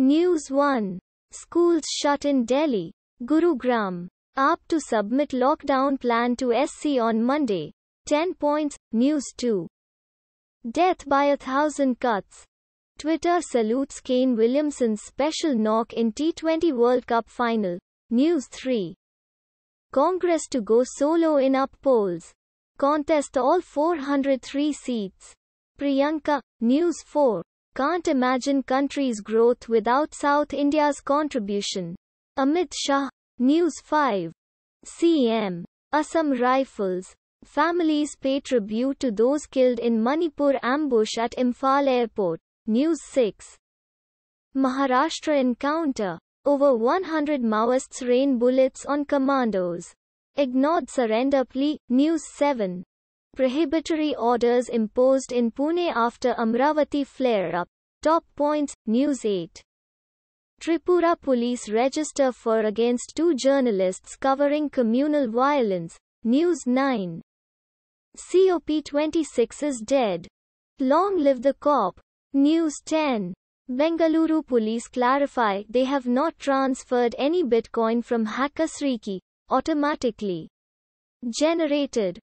News 1. Schools shut in Delhi. Gurugram. up to submit lockdown plan to SC on Monday. 10 points. News 2. Death by a thousand cuts. Twitter salutes Kane Williamson's special knock in T20 World Cup final. News 3. Congress to go solo in up polls. Contest all 403 seats. Priyanka, News 4. Can't imagine country's growth without South India's contribution. Amit Shah, News 5. CM. Assam Rifles. Families pay tribute to those killed in Manipur ambush at Imphal Airport. News 6. Maharashtra Encounter. Over 100 Maoists rain bullets on commandos. Ignored surrender plea. News 7. Prohibitory orders imposed in Pune after Amravati flare-up. Top points, News 8. Tripura police register for against two journalists covering communal violence. News 9. COP26 is dead. Long live the COP. News 10. Bengaluru police clarify they have not transferred any Bitcoin from Hackasriki automatically generated